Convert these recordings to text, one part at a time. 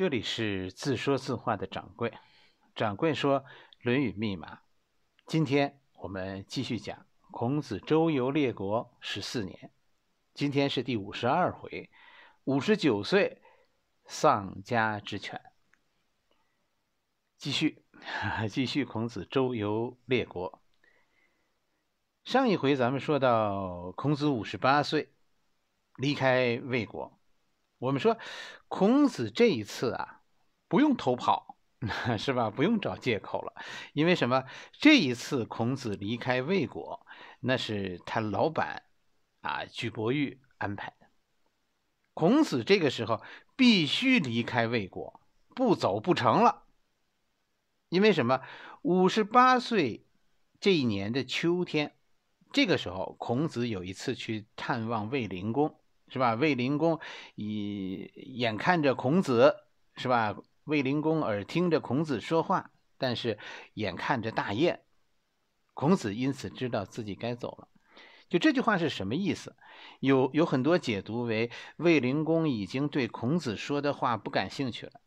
这里是自说自话的掌柜，掌柜说《论语密码》，今天我们继续讲孔子周游列国十四年，今天是第五十二回，五十九岁丧家之犬。继续，继续孔子周游列国。上一回咱们说到孔子五十八岁离开魏国，我们说。孔子这一次啊，不用偷跑 是吧？不用找借口了，因为什么？这一次孔子离开魏国，那是他老板啊，举伯玉安排的。孔子这个时候必须离开魏国，不走不成了。因为什么？五十八岁这一年的秋天，这个时候孔子有一次去探望卫灵公。是吧？卫灵公以眼看着孔子，是吧？卫灵公耳听着孔子说话，但是眼看着大雁，孔子因此知道自己该走了。就这句话是什么意思？有有很多解读为卫灵公已经对孔子说的话不感兴趣了。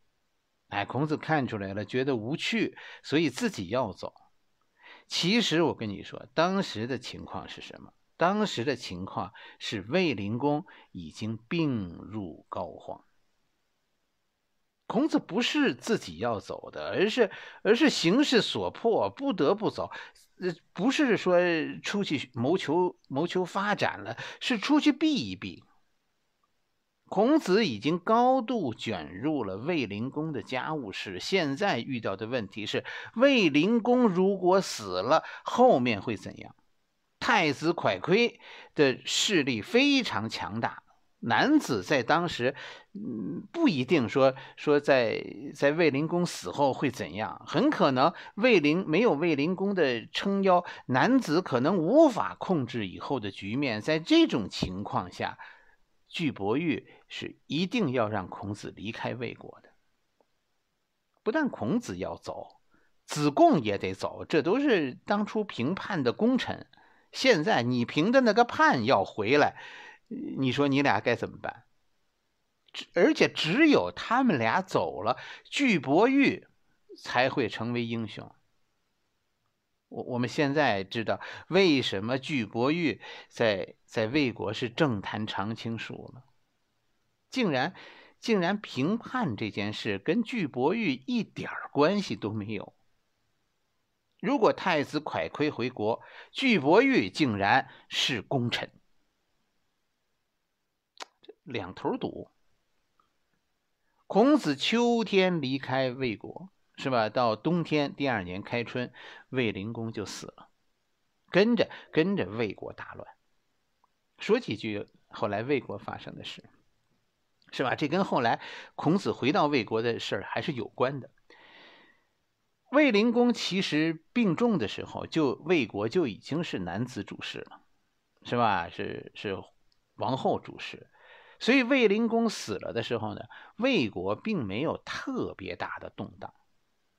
哎，孔子看出来了，觉得无趣，所以自己要走。其实我跟你说，当时的情况是什么？当时的情况是，卫灵公已经病入膏肓。孔子不是自己要走的，而是而是形势所迫，不得不走。呃，不是说出去谋求谋求发展了，是出去避一避。孔子已经高度卷入了卫灵公的家务事，现在遇到的问题是，卫灵公如果死了，后面会怎样？太子蒯聩的势力非常强大，男子在当时嗯，不一定说说在在卫灵公死后会怎样，很可能卫灵没有卫灵公的撑腰，男子可能无法控制以后的局面。在这种情况下，蘧伯玉是一定要让孔子离开魏国的。不但孔子要走，子贡也得走，这都是当初平叛的功臣。现在你凭着那个盼要回来，你说你俩该怎么办？而且只有他们俩走了，巨伯玉才会成为英雄。我我们现在知道为什么巨伯玉在在魏国是政坛常青树了，竟然竟然评判这件事跟巨伯玉一点关系都没有。如果太子蒯聩回国，具伯玉竟然是功臣，两头堵。孔子秋天离开魏国，是吧？到冬天，第二年开春，魏灵公就死了，跟着跟着魏国大乱。说几句后来魏国发生的事，是吧？这跟后来孔子回到魏国的事还是有关的。卫灵公其实病重的时候，就魏国就已经是男子主事了，是吧？是是，王后主事，所以卫灵公死了的时候呢，魏国并没有特别大的动荡，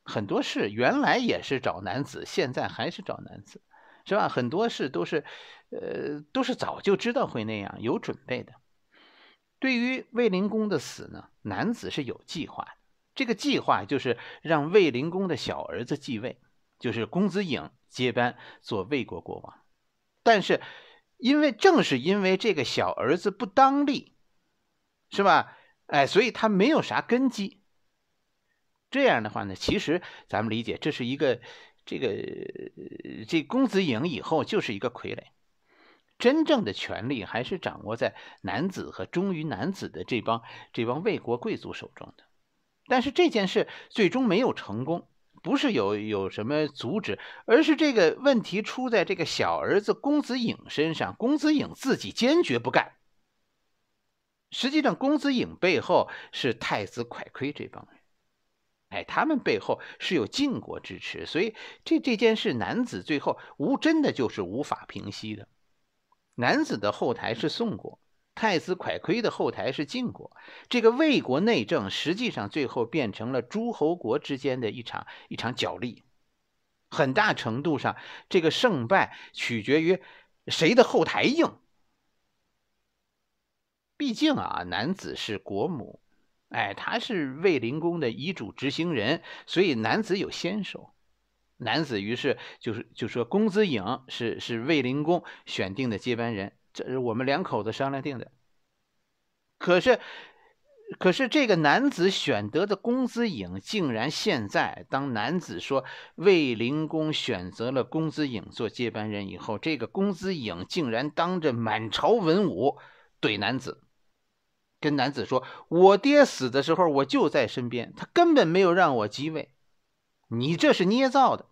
很多事原来也是找男子，现在还是找男子，是吧？很多事都是，呃，都是早就知道会那样，有准备的。对于卫灵公的死呢，男子是有计划的。这个计划就是让卫灵公的小儿子继位，就是公子颖接班做魏国国王。但是，因为正是因为这个小儿子不当立，是吧？哎，所以他没有啥根基。这样的话呢，其实咱们理解，这是一个这个这公子颖以后就是一个傀儡，真正的权力还是掌握在男子和忠于男子的这帮这帮魏国贵族手中的。但是这件事最终没有成功，不是有有什么阻止，而是这个问题出在这个小儿子公子颖身上。公子颖自己坚决不干。实际上，公子颖背后是太子蒯聩这帮人，哎，他们背后是有晋国支持，所以这这件事，男子最后无真的就是无法平息的。男子的后台是宋国。太子蒯聩的后台是晋国，这个魏国内政实际上最后变成了诸侯国之间的一场一场角力，很大程度上，这个胜败取决于谁的后台硬。毕竟啊，男子是国母，哎，他是卫灵公的遗嘱执行人，所以男子有先手。男子于是就是就说公子颖是是卫灵公选定的接班人。这是我们两口子商量定的，可是，可是这个男子选得的公子影，竟然现在当男子说卫灵公选择了公子影做接班人以后，这个公子影竟然当着满朝文武怼男子，跟男子说：“我爹死的时候我就在身边，他根本没有让我即位，你这是捏造的。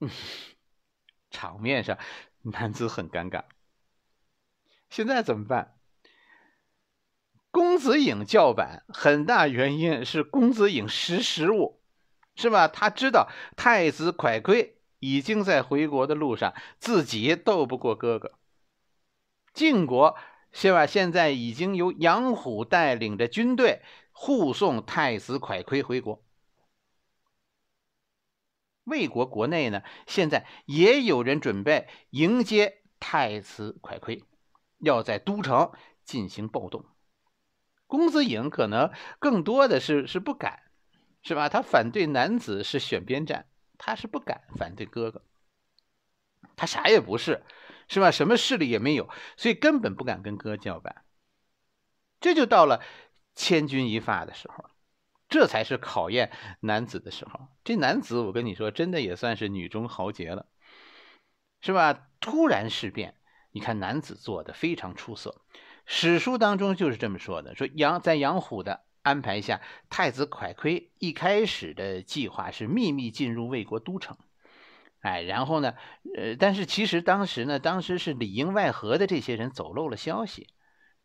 ”场面上，男子很尴尬。现在怎么办？公子影叫板，很大原因是公子影识时务，是吧？他知道太子蒯聩已经在回国的路上，自己斗不过哥哥。晋国，是吧？现在已经由杨虎带领着军队护送太子蒯聩回国。魏国国内呢，现在也有人准备迎接太子蒯聩，要在都城进行暴动。公子颖可能更多的是是不敢，是吧？他反对男子是选边站，他是不敢反对哥哥。他啥也不是，是吧？什么势力也没有，所以根本不敢跟哥叫板。这就到了千钧一发的时候。这才是考验男子的时候。这男子，我跟你说，真的也算是女中豪杰了，是吧？突然事变，你看男子做的非常出色。史书当中就是这么说的：说杨在杨虎的安排下，太子蒯聩一开始的计划是秘密进入魏国都城。哎，然后呢，呃，但是其实当时呢，当时是里应外合的这些人走漏了消息，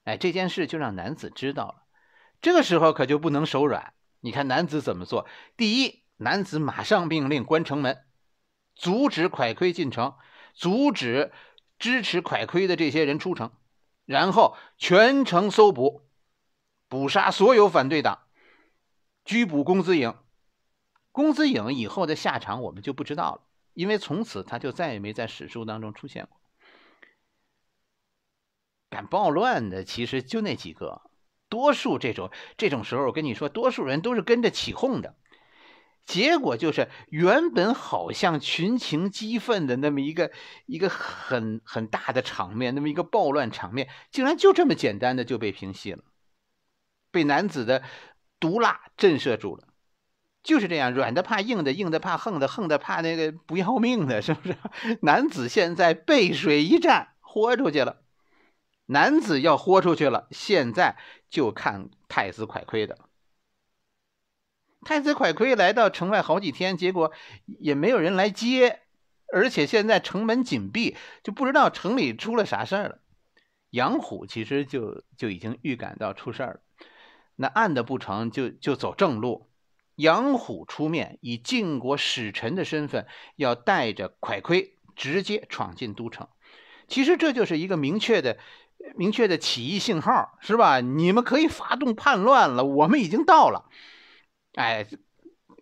哎，这件事就让男子知道了。这个时候可就不能手软。你看男子怎么做？第一，男子马上命令关城门，阻止蒯逵进城，阻止支持蒯逵的这些人出城，然后全城搜捕，捕杀所有反对党，拘捕公子颖。公子颖以后的下场我们就不知道了，因为从此他就再也没在史书当中出现过。敢暴乱的其实就那几个。多数这种这种时候，我跟你说，多数人都是跟着起哄的，结果就是原本好像群情激愤的那么一个一个很很大的场面，那么一个暴乱场面，竟然就这么简单的就被平息了，被男子的毒辣震慑住了，就是这样，软的怕硬的，硬的怕横的，横的怕那个不要命的，是不是？男子现在背水一战，豁出去了。男子要豁出去了，现在就看太子蒯亏的太子蒯亏来到城外好几天，结果也没有人来接，而且现在城门紧闭，就不知道城里出了啥事儿了。杨虎其实就就已经预感到出事儿了，那暗的不成就就走正路，杨虎出面以晋国使臣的身份，要带着蒯亏直接闯进都城。其实这就是一个明确的。明确的起义信号是吧？你们可以发动叛乱了，我们已经到了。哎，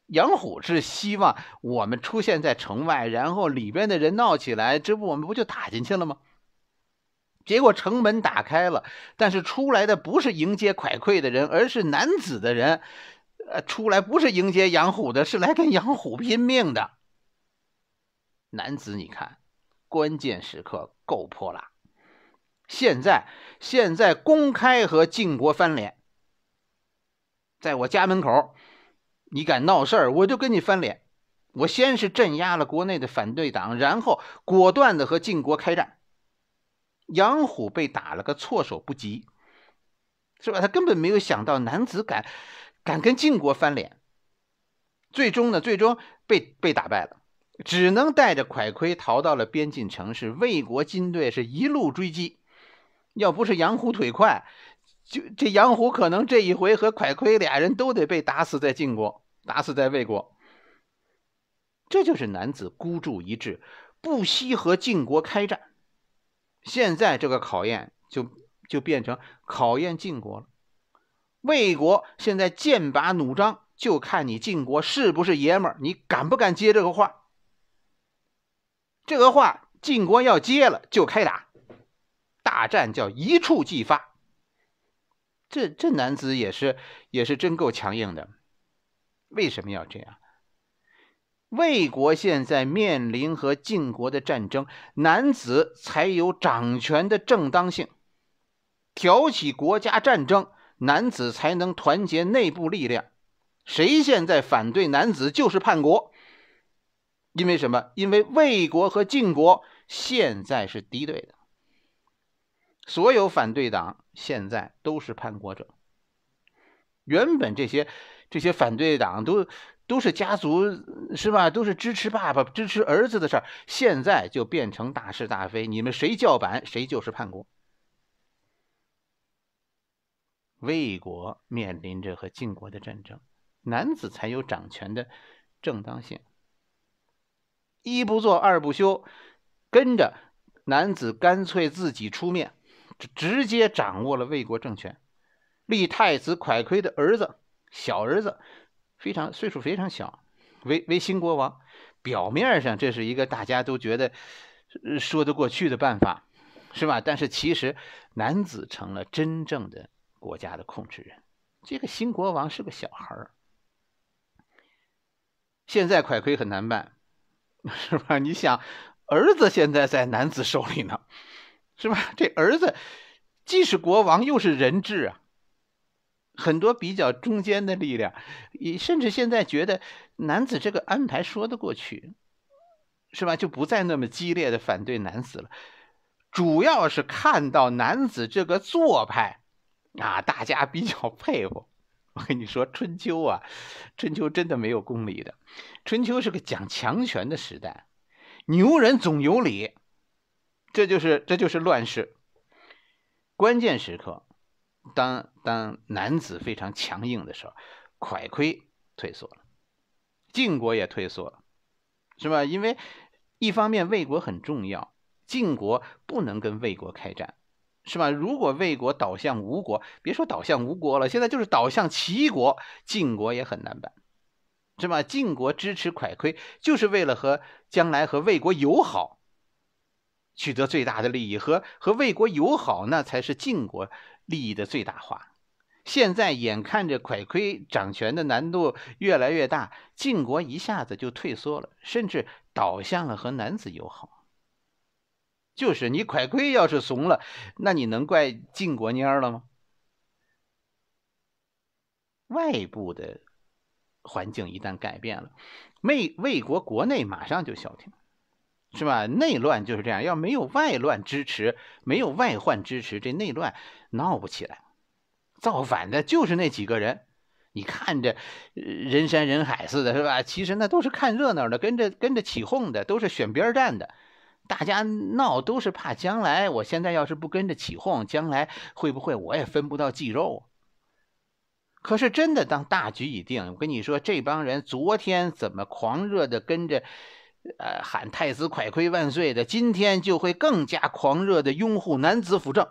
杨虎是希望我们出现在城外，然后里边的人闹起来，这不我们不就打进去了吗？结果城门打开了，但是出来的不是迎接蒯聩的人，而是男子的人。呃，出来不是迎接杨虎的，是来跟杨虎拼命的。男子，你看，关键时刻够泼辣。现在，现在公开和晋国翻脸，在我家门口，你敢闹事儿，我就跟你翻脸。我先是镇压了国内的反对党，然后果断的和晋国开战。杨虎被打了个措手不及，是吧？他根本没有想到男子敢，敢跟晋国翻脸。最终呢，最终被被打败了，只能带着蒯逵逃到了边境城市。魏国军队是一路追击。要不是杨虎腿快，就这杨虎可能这一回和蒯亏俩人都得被打死在晋国，打死在魏国。这就是男子孤注一掷，不惜和晋国开战。现在这个考验就就变成考验晋国了。魏国现在剑拔弩张，就看你晋国是不是爷们儿，你敢不敢接这个话？这个话晋国要接了，就开打。大战叫一触即发。这这男子也是也是真够强硬的。为什么要这样？魏国现在面临和晋国的战争，男子才有掌权的正当性；挑起国家战争，男子才能团结内部力量。谁现在反对男子就是叛国。因为什么？因为魏国和晋国现在是敌对的。所有反对党现在都是叛国者。原本这些这些反对党都都是家族是吧？都是支持爸爸、支持儿子的事儿，现在就变成大是大非。你们谁叫板，谁就是叛国。魏国面临着和晋国的战争，男子才有掌权的正当性。一不做二不休，跟着男子干脆自己出面。直接掌握了魏国政权，立太子蒯聩的儿子，小儿子，非常岁数非常小，为为新国王。表面上这是一个大家都觉得说得过去的办法，是吧？但是其实男子成了真正的国家的控制人。这个新国王是个小孩儿，现在蒯聩很难办，是吧？你想，儿子现在在男子手里呢。是吧？这儿子既是国王又是人质啊。很多比较中间的力量，以甚至现在觉得男子这个安排说得过去，是吧？就不再那么激烈的反对男子了。主要是看到男子这个做派，啊，大家比较佩服。我跟你说，《春秋》啊，《春秋》真的没有公理的，《春秋》是个讲强权的时代，牛人总有理。这就是这就是乱世，关键时刻，当当男子非常强硬的时候，蒯聩退缩了，晋国也退缩了，是吧？因为一方面魏国很重要，晋国不能跟魏国开战，是吧？如果魏国倒向吴国，别说倒向吴国了，现在就是倒向齐国，晋国也很难办，是吧？晋国支持蒯聩，就是为了和将来和魏国友好。取得最大的利益和和魏国友好，那才是晋国利益的最大化。现在眼看着蒯聩掌权的难度越来越大，晋国一下子就退缩了，甚至倒向了和男子友好。就是你蒯亏要是怂了，那你能怪晋国蔫了吗？外部的环境一旦改变了，魏魏国国内马上就消停了。是吧？内乱就是这样，要没有外乱支持，没有外患支持，这内乱闹不起来。造反的就是那几个人，你看着人山人海似的，是吧？其实那都是看热闹的，跟着跟着起哄的，都是选边站的。大家闹都是怕将来，我现在要是不跟着起哄，将来会不会我也分不到鸡肉？可是真的，当大局已定，我跟你说，这帮人昨天怎么狂热的跟着？呃，喊太子蒯聩万岁的，今天就会更加狂热的拥护男子辅政。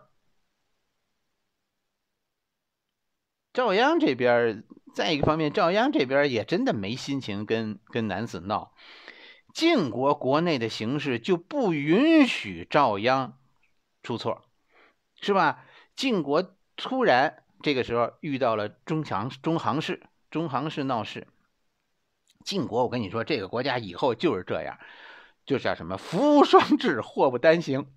赵鞅这边，再一个方面，赵鞅这边也真的没心情跟跟男子闹。晋国国内的形势就不允许赵鞅出错，是吧？晋国突然这个时候遇到了中强中行氏，中行氏闹事。晋国，我跟你说，这个国家以后就是这样，就叫什么“福无双至，祸不单行”。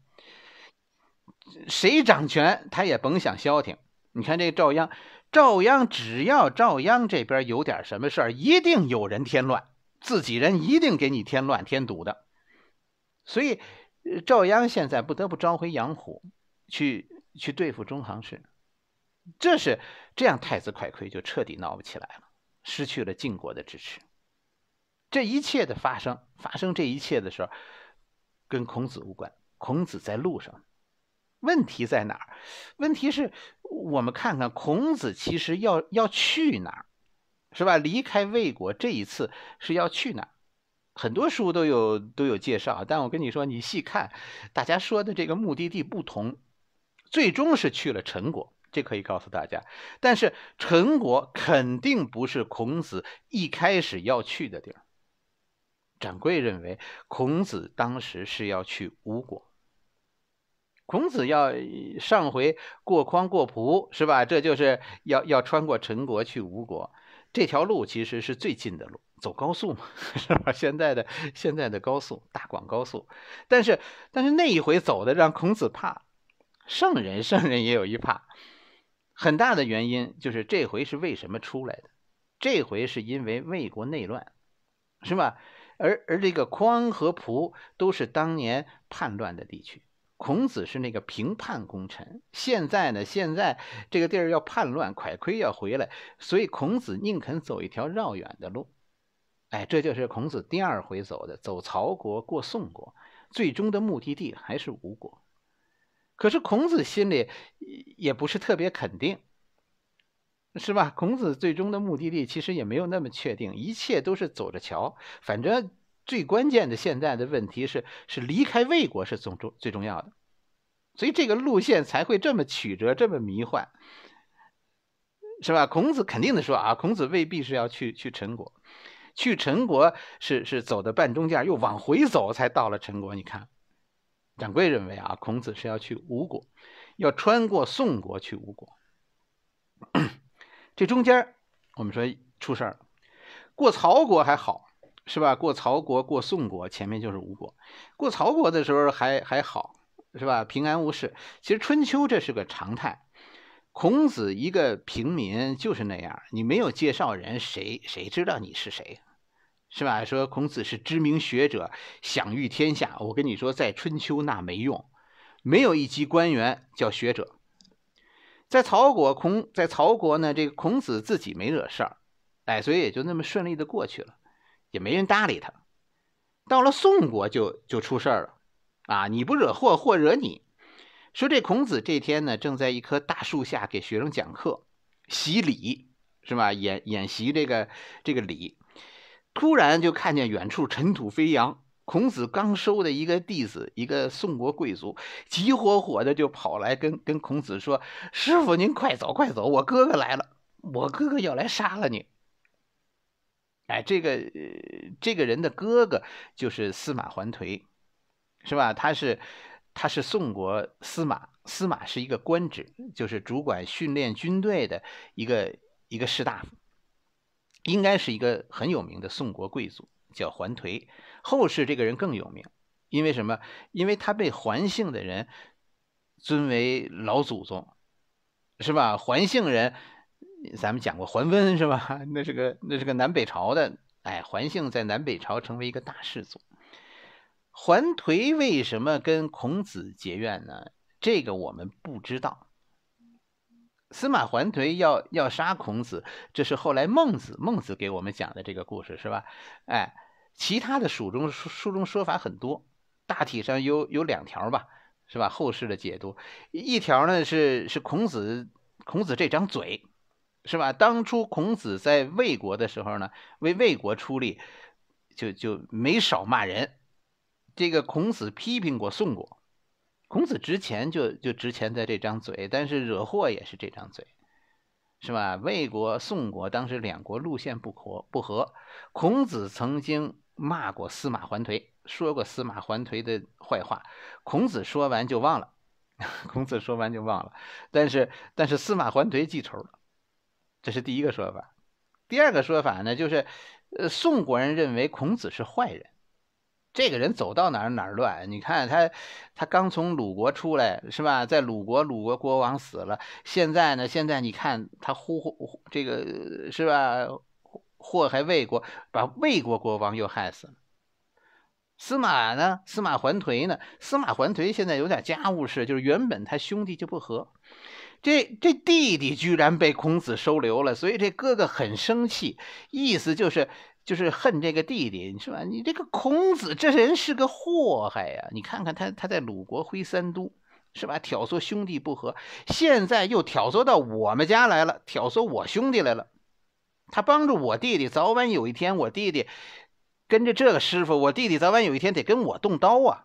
谁掌权，他也甭想消停。你看这赵鞅，赵鞅只要赵鞅这边有点什么事儿，一定有人添乱，自己人一定给你添乱添堵的。所以，赵鞅现在不得不召回杨虎，去去对付中行氏。这是这样，太子蒯聩就彻底闹不起来了，失去了晋国的支持。这一切的发生，发生这一切的时候，跟孔子无关。孔子在路上。问题在哪儿？问题是我们看看孔子其实要要去哪儿，是吧？离开魏国这一次是要去哪儿？很多书都有都有介绍，但我跟你说，你细看，大家说的这个目的地不同，最终是去了陈国，这可以告诉大家。但是陈国肯定不是孔子一开始要去的地儿。掌柜认为，孔子当时是要去吴国。孔子要上回过匡过仆是吧？这就是要要穿过陈国去吴国，这条路其实是最近的路，走高速嘛，是吧？现在的现在的高速，大广高速。但是但是那一回走的让孔子怕，圣人圣人也有一怕，很大的原因就是这回是为什么出来的？这回是因为魏国内乱，是吧？而而这个匡和蒲都是当年叛乱的地区，孔子是那个平叛功臣。现在呢，现在这个地儿要叛乱，蒯聩要回来，所以孔子宁肯走一条绕远的路。哎，这就是孔子第二回走的，走曹国，过宋国，最终的目的地还是吴国。可是孔子心里也不是特别肯定。是吧？孔子最终的目的地其实也没有那么确定，一切都是走着瞧。反正最关键的现在的问题是，是离开魏国是总重最重要的，所以这个路线才会这么曲折，这么迷幻，是吧？孔子肯定的说啊，孔子未必是要去去陈国，去陈国是是走的半中间，又往回走才到了陈国。你看，掌柜认为啊，孔子是要去吴国，要穿过宋国去吴国。这中间，我们说出事儿了。过曹国还好，是吧？过曹国、过宋国，前面就是吴国。过曹国的时候还还好，是吧？平安无事。其实春秋这是个常态。孔子一个平民就是那样，你没有介绍人，谁谁知道你是谁，是吧？说孔子是知名学者，享誉天下。我跟你说，在春秋那没用，没有一级官员叫学者。在曹国，孔在曹国呢，这个孔子自己没惹事儿，哎，所以也就那么顺利的过去了，也没人搭理他。到了宋国就就出事儿了，啊，你不惹祸，祸惹你。说这孔子这天呢，正在一棵大树下给学生讲课，习礼是吧？演演习这个这个礼，突然就看见远处尘土飞扬。孔子刚收的一个弟子，一个宋国贵族，急火火的就跑来跟跟孔子说：“师傅，您快走，快走！我哥哥来了，我哥哥要来杀了你。”哎，这个这个人的哥哥就是司马桓颓，是吧？他是他是宋国司马，司马是一个官职，就是主管训练军队的一个一个士大夫，应该是一个很有名的宋国贵族，叫桓颓。后世这个人更有名，因为什么？因为他被桓姓的人尊为老祖宗，是吧？桓姓人，咱们讲过桓温是吧？那是个那是个南北朝的，哎，桓姓在南北朝成为一个大氏族。桓颓为什么跟孔子结怨呢？这个我们不知道。司马桓颓要要杀孔子，这是后来孟子孟子给我们讲的这个故事，是吧？哎。其他的书中书书中说法很多，大体上有有两条吧，是吧？后世的解读，一条呢是是孔子孔子这张嘴，是吧？当初孔子在魏国的时候呢，为魏国出力，就就没少骂人。这个孔子批评过宋国，孔子值钱就就值钱在这张嘴，但是惹祸也是这张嘴，是吧？魏国宋国当时两国路线不合不合，孔子曾经。骂过司马桓颓，说过司马桓颓的坏话。孔子说完就忘了，孔子说完就忘了。但是但是司马桓颓记仇了，这是第一个说法。第二个说法呢，就是呃，宋国人认为孔子是坏人，这个人走到哪儿哪儿乱。你看他，他刚从鲁国出来，是吧？在鲁国，鲁国国王死了，现在呢？现在你看他呼呼这个是吧？祸害魏国，把魏国国王又害死了。司马呢？司马桓颓呢？司马桓颓现在有点家务事，就是原本他兄弟就不和，这这弟弟居然被孔子收留了，所以这哥哥很生气，意思就是就是恨这个弟弟是吧？你这个孔子这人是个祸害呀！你看看他他在鲁国挥三都是吧？挑唆兄弟不和，现在又挑唆到我们家来了，挑唆我兄弟来了。他帮助我弟弟，早晚有一天我弟弟跟着这个师傅，我弟弟早晚有一天得跟我动刀啊！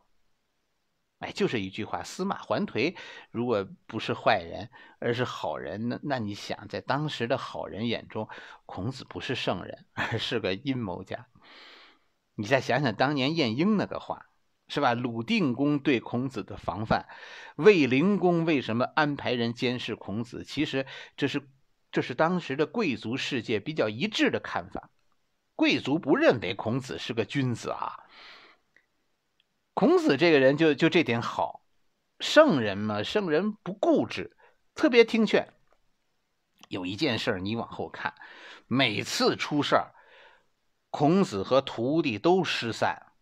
哎，就是一句话：司马桓颓如果不是坏人，而是好人，那那你想，在当时的好人眼中，孔子不是圣人，而是个阴谋家。你再想想当年晏婴那个话，是吧？鲁定公对孔子的防范，卫灵公为什么安排人监视孔子？其实这是。这是当时的贵族世界比较一致的看法，贵族不认为孔子是个君子啊。孔子这个人就就这点好，圣人嘛，圣人不固执，特别听劝。有一件事儿，你往后看，每次出事儿，孔子和徒弟都失散，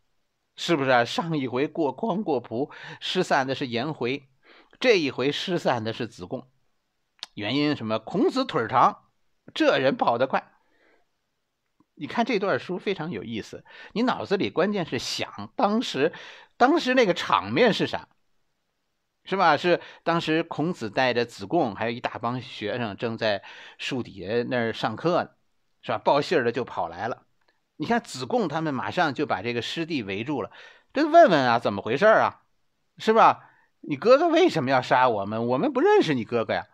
是不是？上一回过光过仆失散的是颜回，这一回失散的是子贡。原因什么？孔子腿长，这人跑得快。你看这段书非常有意思，你脑子里关键是想当时当时那个场面是啥，是吧？是当时孔子带着子贡，还有一大帮学生，正在树底下那儿上课呢，是吧？报信儿的就跑来了。你看子贡他们马上就把这个师弟围住了，这问问啊，怎么回事啊？是吧？你哥哥为什么要杀我们？我们不认识你哥哥呀。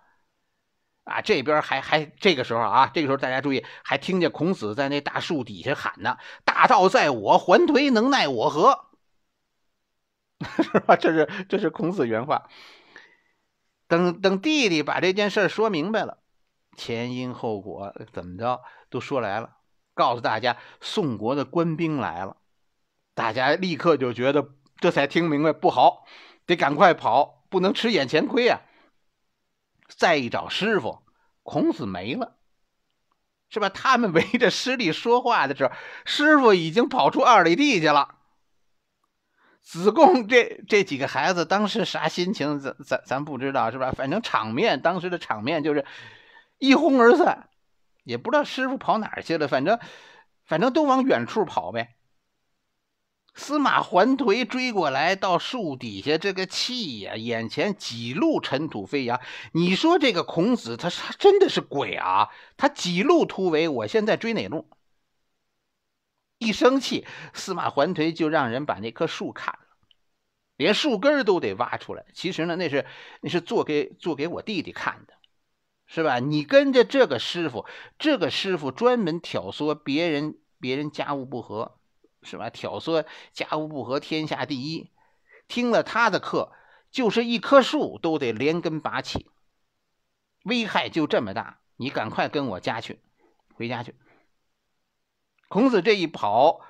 啊，这边还还这个时候啊，这个时候大家注意，还听见孔子在那大树底下喊呢：“大道在我，还颓能奈我何？” 是吧？这是这是孔子原话。等等，弟弟把这件事说明白了，前因后果怎么着都说来了，告诉大家，宋国的官兵来了，大家立刻就觉得这才听明白，不好，得赶快跑，不能吃眼前亏呀。再一找师傅，孔子没了，是吧？他们围着师弟说话的时候，师傅已经跑出二里地去了。子贡这这几个孩子当时啥心情，咱咱咱不知道，是吧？反正场面当时的场面就是一哄而散，也不知道师傅跑哪去了，反正反正都往远处跑呗。司马桓颓追过来，到树底下，这个气呀！眼前几路尘土飞扬。你说这个孔子，他是真的是鬼啊？他几路突围？我现在追哪路？一生气，司马桓颓就让人把那棵树砍了，连树根都得挖出来。其实呢，那是那是做给做给我弟弟看的，是吧？你跟着这个师傅，这个师傅专门挑唆别人，别人家务不和。是吧？挑唆家务不和，天下第一。听了他的课，就是一棵树都得连根拔起，危害就这么大。你赶快跟我家去，回家去。孔子这一跑，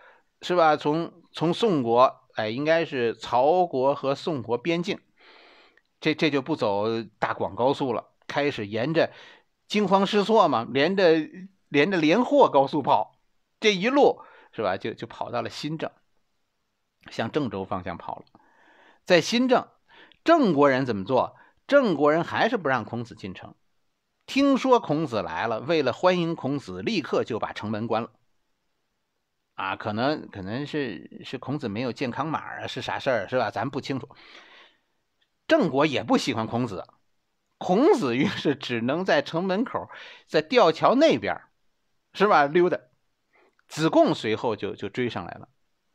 是吧？从从宋国，哎，应该是曹国和宋国边境，这这就不走大广高速了，开始沿着惊慌失措嘛，连着连着连霍高速跑，这一路。是吧？就就跑到了新郑，向郑州方向跑了。在新郑，郑国人怎么做？郑国人还是不让孔子进城。听说孔子来了，为了欢迎孔子，立刻就把城门关了。啊，可能可能是是孔子没有健康码啊，是啥事儿？是吧？咱不清楚。郑国也不喜欢孔子，孔子于是只能在城门口，在吊桥那边，是吧？溜达。子贡随后就就追上来了。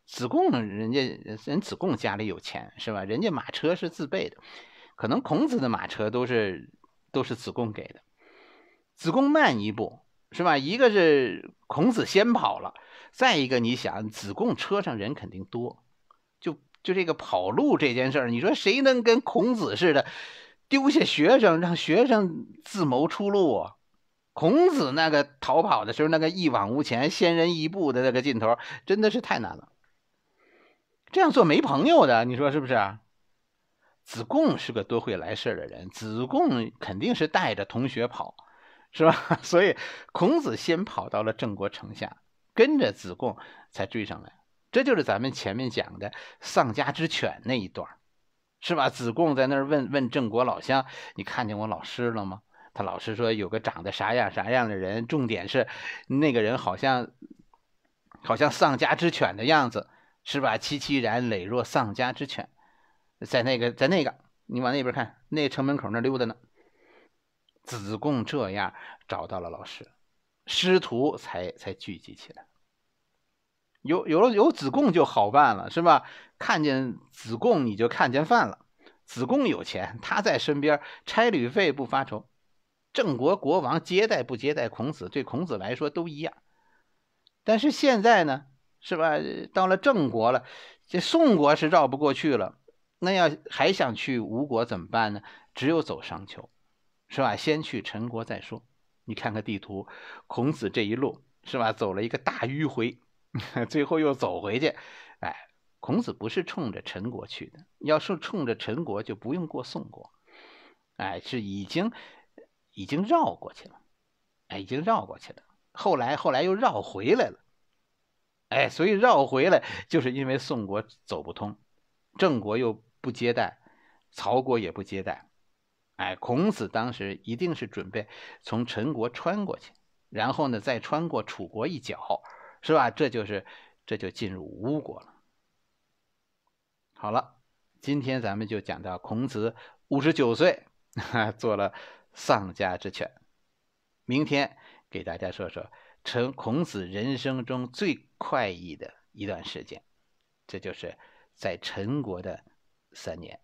子贡人家人子贡家里有钱是吧？人家马车是自备的，可能孔子的马车都是都是子贡给的。子贡慢一步是吧？一个是孔子先跑了，再一个你想子贡车上人肯定多，就就这个跑路这件事儿，你说谁能跟孔子似的丢下学生让学生自谋出路啊？孔子那个逃跑的时候，那个一往无前、先人一步的那个劲头，真的是太难了。这样做没朋友的，你说是不是啊？子贡是个多会来事的人，子贡肯定是带着同学跑，是吧？所以孔子先跑到了郑国城下，跟着子贡才追上来。这就是咱们前面讲的丧家之犬那一段，是吧？子贡在那儿问问郑国老乡：“你看见我老师了吗？”他老师说有个长得啥样啥样的人，重点是那个人好像好像丧家之犬的样子，是吧？凄凄然，磊若丧家之犬，在那个在那个，你往那边看，那城门口那溜达呢。子贡这样找到了老师，师徒才才聚集起来。有有了有子贡就好办了，是吧？看见子贡你就看见饭了。子贡有钱，他在身边，差旅费不发愁。郑国国王接待不接待孔子，对孔子来说都一样。但是现在呢，是吧？到了郑国了，这宋国是绕不过去了。那要还想去吴国怎么办呢？只有走商丘，是吧？先去陈国再说。你看看地图，孔子这一路是吧，走了一个大迂回，最后又走回去。哎，孔子不是冲着陈国去的，要是冲着陈国，就不用过宋国。哎，是已经。已经绕过去了，哎，已经绕过去了。后来，后来又绕回来了，哎，所以绕回来就是因为宋国走不通，郑国又不接待，曹国也不接待，哎，孔子当时一定是准备从陈国穿过去，然后呢，再穿过楚国一脚，是吧？这就是，这就进入吴国了。好了，今天咱们就讲到孔子五十九岁 做了。丧家之犬。明天给大家说说陈孔子人生中最快意的一段时间，这就是在陈国的三年。